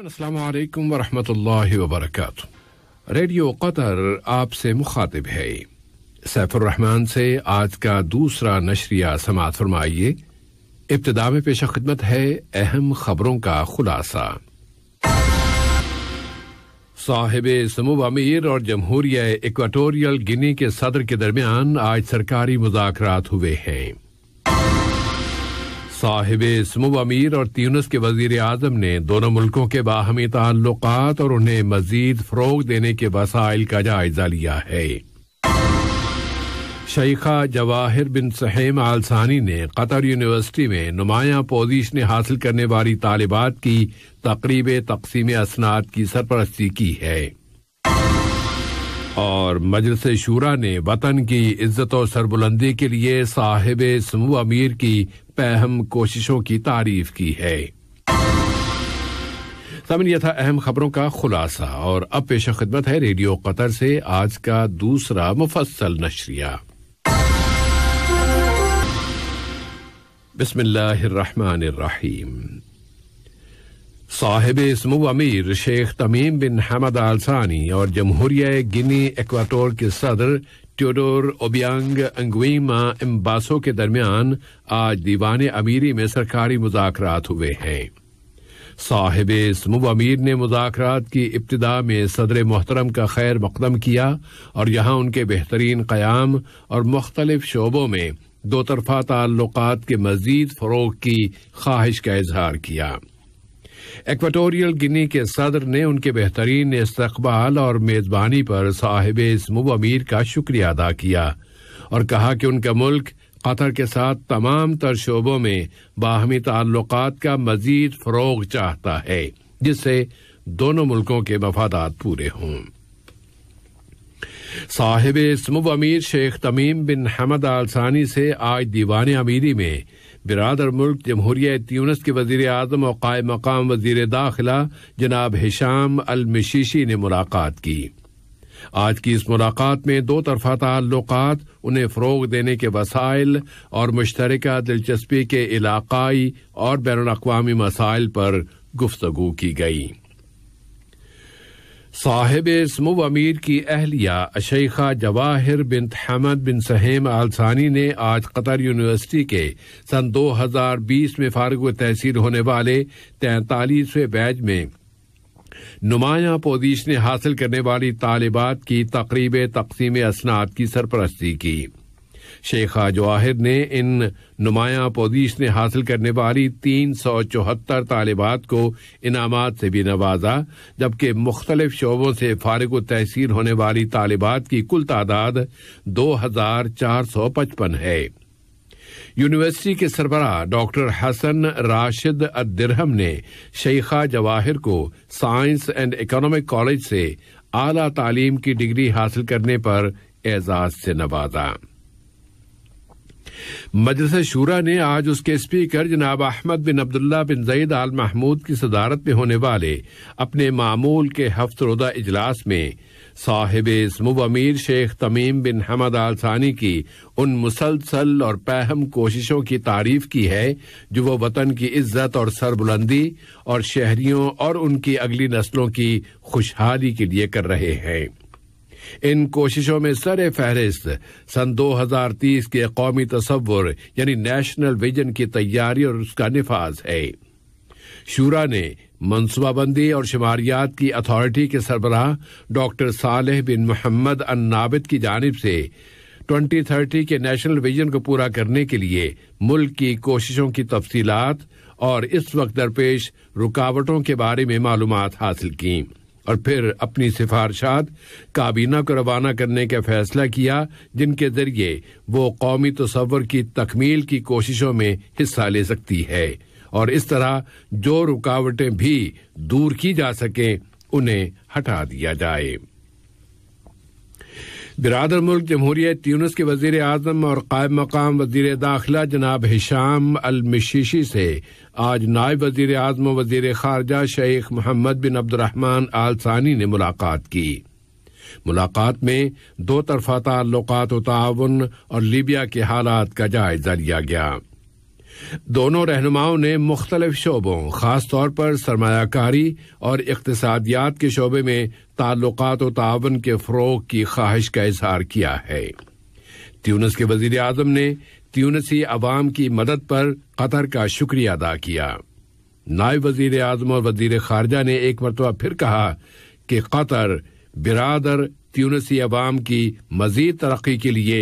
अल्लाम वरहमतुल्लाहि radio Qatar आपसे मुखातिब है सैफुररहमान से आज का दूसरा नशरिया समात फरमाइए इब्तदा में पेशा खिदमत है अहम खबरों का खुलासा साहिब समूब अमीर और जमहूरिया इक्वाटोरियल गिनी के सदर के दरमियान आज सरकारी मुजाकर हुए हैं साहिब इसम अमीर और त्यूनस के वजीर अजम ने दोनों मुल्कों के बाहमी ताल्लुक और उन्हें मजीद फ़रोग देने के वसाइल का जायजा लिया है शैखा जवाहिर बिन सहेम आलसानी ने कतर यूनिवर्सिटी में नुमाया पोजिशन हासिल करने वाली तालिबात की तकरीब तकसीम असनाद की सरपरस्ती की है और मजलस शूरा ने वतन की इज्जत और सरबुलंदी के लिए साहिब समूह अमीर की अहम कोशिशों की तारीफ की है सामिन यह था अहम खबरों का खुलासा और अब पेश खिदमत है रेडियो कतर से आज का दूसरा मुफसल नशरिया साहिब इसमु अमीर शेख तमीम बिन हमद आलसानी और जमहूरिया गिनी एक्वाटोर के सदर ट्योडोर ओबियांग अंगुईमा एम्बासो के दरमियान आज दीवान अमीरी में सरकारी मुजाकरात हुए हैं साहिब समूह अमीर ने मुजाकरात की इब्तदा में सदर मोहतरम का खैर मकदम किया और यहां उनके बेहतरीन क़्याम और मुख्तलिफ शोबों में दो तरफा ताल्लुक के मजीद फ़रोग की ख्वाहिश का इजहार किया एक्वाटोरियल गिनी के सदर ने उनके बेहतरीन इस्तबाल और मेज़बानी पर साहिब इसमुब अमीर का शुक्रिया अदा किया और कहा कि उनका मुल्क कतर के साथ तमाम तर शोबों में बाहमी ताल्लुक का मजीद फ़रोग चाहता है जिससे दोनों मुल्कों के मफादात पूरे हों साहिब इसमुब अमीर शेख तमीम बिन हमद आलसानी से आज दीवान अमीरी में बिरदर मुल्क जमहूरिया त्यूनस के वजीर अजम और काय मकाम वजीर दाखिला जनाब हिशाम अलमिशीशी ने मुलाकात की आज की इस मुलाकात में दो तरफा ताल्लुक उन्हें फ़रोग देने के वसाइल और मुश्तर दिलचस्पी के इलाकई और बैन अवी मसाइल पर गुफ्तु की गई साहिब इसमो अमीर की अहलिया अशेखा जवाहिर बिन हमद बिन सहेम आलसानी ने आज कतर यूनिवर्सिटी के सन 2020 में फारग तहसील होने वाले तैंतालीसवें बैच में नुमाया पोजीशन हासिल करने वाली तालिबात की तकरीब तकसीम असनाद की सरपरस्ती की शेखा जवाहिर ने इन नुमाया ने हासिल करने वाली तीन सौ चौहत्तर तालिबात को इनामत से भी नवाजा जबकि मुख्तलिफ शोबों से फारग तहसील होने वाली तालिबात की कुल तादाद दो हजार चार सौ पचपन है यूनिवर्सिटी के सरबराह डॉक्टर हसन राशिद अदिरहम ने शेखा जवाहिर को साइंस एंड इकोनॉमिक कॉलेज से आला तालीम की डिग्री हासिल करने पर एजाज से नवाजा मजलिस शूरा ने आज उसके स्पीकर जनाब अहमद बिन अब्दुल्ला बिन जईद आल महमूद की सदारत में होने वाले अपने मामूल के रोदा इजलास में साहिब इसमुब अमीर शेख तमीम बिन हमद आल सानी की उन मुसलसल और पहम कोशिशों की तारीफ की है जो वो वतन की इज्जत और सरबुलंदी और शहरियों और उनकी अगली नस्लों की खुशहाली के लिए कर रहे हैं इन कोशिशों में सर फहरिस्त सन 2030 के कौमी तस्वुर यानी नेशनल विजन की तैयारी और उसका नफाज है शूरा ने मनसूबाबंदी और शुमारियात की अथॉरिटी के सरबराह डॉक्टर सालेह बिन मोहम्मद अन्नाबिद की जानब से 2030 के नेशनल विजन को पूरा करने के लिए मुल्क की कोशिशों की तफसीलात और इस वक्त दरपेश रुकावटों के बारे में मालूम हासिल कीं और फिर अपनी सिफारशात काबीना को रवाना करने का फैसला किया जिनके जरिए वो कौमी तस्वर की तकमील की कोशिशों में हिस्सा ले सकती है और इस तरह जो रुकावटें भी दूर की जा सकें उन्हें हटा दिया जाए बिरादर मुल्क जमहूरियत ट्यूनस के वजीर आजम और कायम मकाम वजीर दाखिला जनाब हिशाम अलमशीशी से आज नायब वजीर आजम वजीर खारजा शेख मोहम्मद बिन अब्दुलरहमान आल सानी ने मुलाकात की मुलाकात में दो तरफा ताल्लुक तावन और लीबिया के हालात का जायजा लिया गया दोनों रहनुमाओं ने मुख्तलिफ शोबों ख़ास तौर पर सरमाकारी और इकतसादियात के शोबे में ताल्लुक तावन के फ़रोग की ख्वाहिश का इजहार किया है ट्यूनस के वजीर आजम ने त्यूनसी अवाम की मदद पर कतर का शुक्रिया अदा किया नायब वजीर आजम और वजीर खारजा ने एक मरतबा फिर कहा कि कतर बिरादर त्यूनसी अवाम की मजीद तरक्की के लिए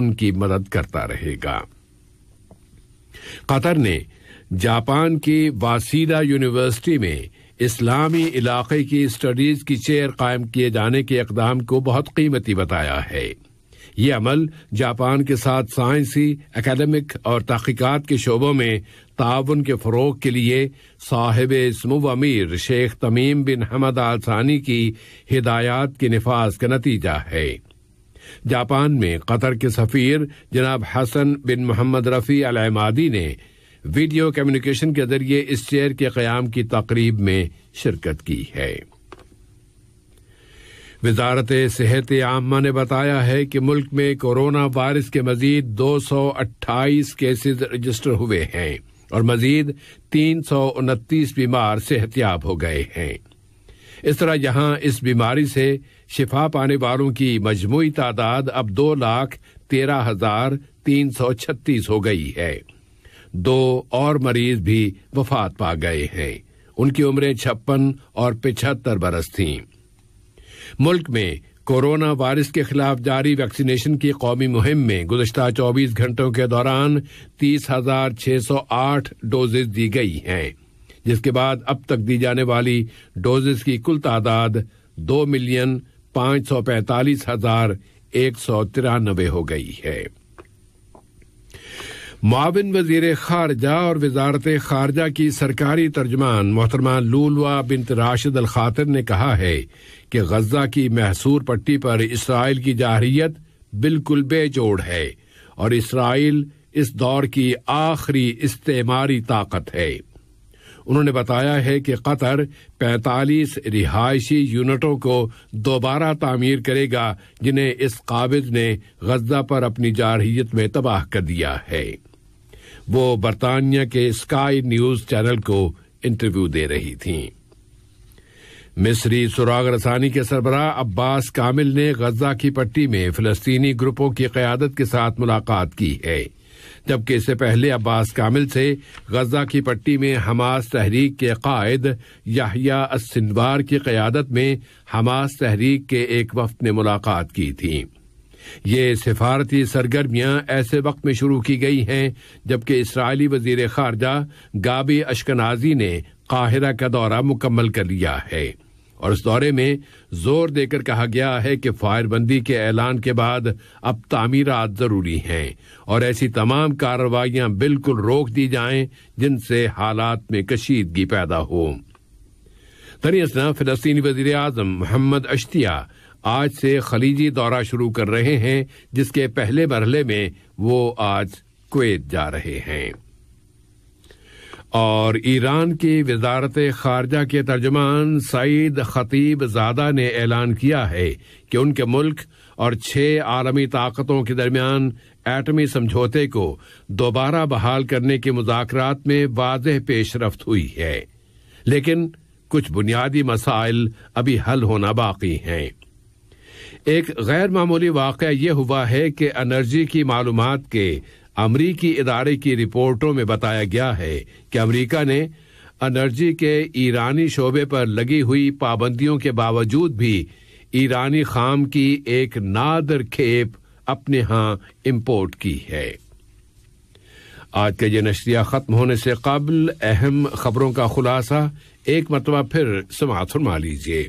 उनकी मदद करता रहेगा कतर ने जापान की वासीदा यूनिवर्सिटी में इस्लामी इलाके की स्टडीज की चेयर कायम किए जाने के इकदाम को बहुत कीमती बताया है ये अमल जापान के साथ साइंसी एकेडमिक और तहकीकत के शोबों में ताउन के फ़रोग के लिए साहिब इसम अमीर शेख तमीम बिन हमद आल सानी की हिदायत के नफाज का नतीजा है जापान में कतर के सफ़ीर जनाब हसन बिन मोहम्मद रफ़ी अलमादी ने वीडियो कम्युनिकेशन के जरिए इस चेयर के क्याम की तकरीब में शिरकत की है वजारत सेहत आमा ने बताया है कि मुल्क में कोरोना वायरस के मजीद दो सौ अट्ठाईस केसेज रजिस्टर हुए हैं और मजीद तीन सौ उनतीस बीमार सेहतियाब हो गए हैं इस तरह यहां इस बीमारी से शिफा पाने वालों की मजमू तादाद अब दो लाख तेरह हजार तीन सौ छत्तीस हो गई है दो और मरीज भी वफात पा गए हैं उनकी उम्रें छप्पन और पिछहत्तर बरस थीं मुल्क में कोरोना वायरस के खिलाफ जारी वैक्सीनेशन की कौमी मुहिम में गुजशत 24 घंटों के दौरान तीस हजार छह सौ आठ डोजेज दी गई हैं जिसके बाद अब तक दी जाने वाली डोजेज की कुल तादाद दो मिलियन पांच सौ पैंतालीस हजार एक सौ तिरानबे हो गई है माविन वजीर खारजा और वजारत खारजा की सरकारी तर्जमान मोहतरमा लूलवा बिनत राशिद अल खातिर ने कहा है कि गजा की महसूर पट्टी पर इसराइल की जाहरीत बिल्कुल बेजोड़ है और इसराइल इस दौर की आखिरी इस्तेमारी ताकत है उन्होंने बताया है कि कतर 45 रिहायशी यूनिटों को दोबारा तामीर करेगा जिन्हें इस काबिज ने गजा पर अपनी जारहीत में तबाह कर दिया है वो बरतानिया के स्काई न्यूज चैनल को इंटरव्यू दे रही थीं मिस्री सुराग रसानी के सरबरा अब्बास कामिल ने गजा की पट्टी में फलस्तीनी ग्रुपों की क्यादत के साथ मुलाकात की है जबकि इससे पहले अब्बास कामिल से गजा की पट्टी में हमास तहरीक के कायद याहिया असनवार की क्यादत में हमास तहरीक के एक वफ्त ने मुलाकात की थी ये सिफारती सरगर्मियां ऐसे वक्त में शुरू की गई हैं जबकि इसराइली वजीर खारजा गाबी अशकनाजी ने काहिरा का दौरा मुकम्मल कर लिया है और इस दौरे में जोर देकर कहा गया है कि फायरबंदी के ऐलान के बाद अब तामीरत ज़रूरी हैं और ऐसी तमाम कार्रवाइयां बिल्कुल रोक दी जाएं जिनसे हालात में कशीदगी पैदा हो तरीसना फिलस्तीनी वजीर अजम मोहम्मद अश्तिया आज से खलीजी दौरा शुरू कर रहे हैं जिसके पहले मरहले में वो आज कुवैत जा रहे हैं और ईरान की वजारत खारजा के तर्जमान सईद खतीब जादा ने ऐलान किया है कि उनके मुल्क और छह आलमी ताकतों के दरमियान एटमी समझौते को दोबारा बहाल करने के मुजात में वाज पेशरफ हुई है लेकिन कुछ बुनियादी मसाइल अभी हल होना बाकी हैं एक गैर मामूली वाक़ यह हुआ है कि एनर्जी की मालूम के अमरीकी इदारे की रिपोर्टों में बताया गया है कि अमरीका ने एनर्जी के ईरानी शोबे पर लगी हुई पाबंदियों के बावजूद भी ईरानी खाम की एक नादर खेप अपने यहां इम्पोर्ट की है आज का ये नशरिया खत्म होने से कबल अहम खबरों का खुलासा एक मरतबा फिर समात फरमा लीजिए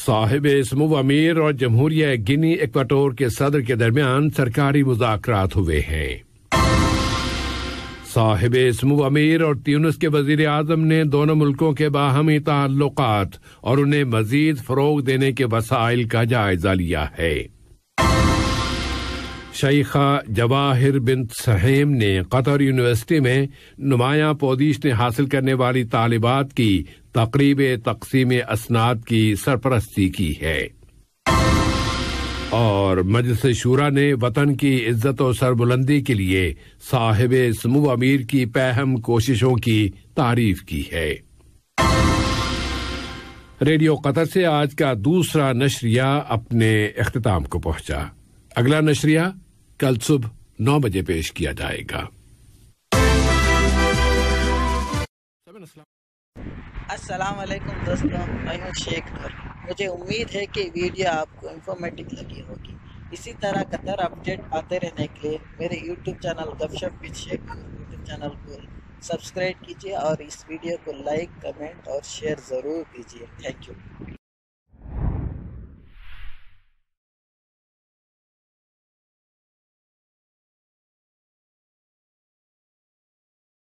साहिब समूह अमीर और जमहूरिया गिनी एक्वाटोर के सदर के दरमियान सरकारी मुजात हुए हैं साहिब समूह अमीर और त्यूनस के वजीर आजम ने दोनों मुल्कों के बाहमी ताल्लुक और उन्हें मजीद फरोग देने के वसाइल का जायजा लिया है शेखा जवाहिर बिन सहेम ने कतर यूनिवर्सिटी में नुमाया ने हासिल करने वाली तालिबात की तकरीब तकसीम असनाद की सरपरस्ती की है और मजलिस शूरा ने वतन की इज्जत और सरबुलंदी के लिए साहिब समूह अमीर की पहम कोशिशों की तारीफ की है रेडियो कतर से आज का दूसरा नशरिया अपने अख्ताम को पहुंचा अगला नशरिया कल सुबह नौ बजे पेश किया जाएगा अस्सलाम वालेकुम दोस्तों मैं हूँ शेख नूर मुझे उम्मीद है कि वीडियो आपको इन्फॉर्मेटिव लगी होगी इसी तरह कतर अपडेट आते रहने के लिए मेरे YouTube channel Gupshup with Sheikh YouTube channel को सब्सक्राइब कीजिए और इस वीडियो को लाइक कमेंट और शेयर ज़रूर कीजिए थैंक यू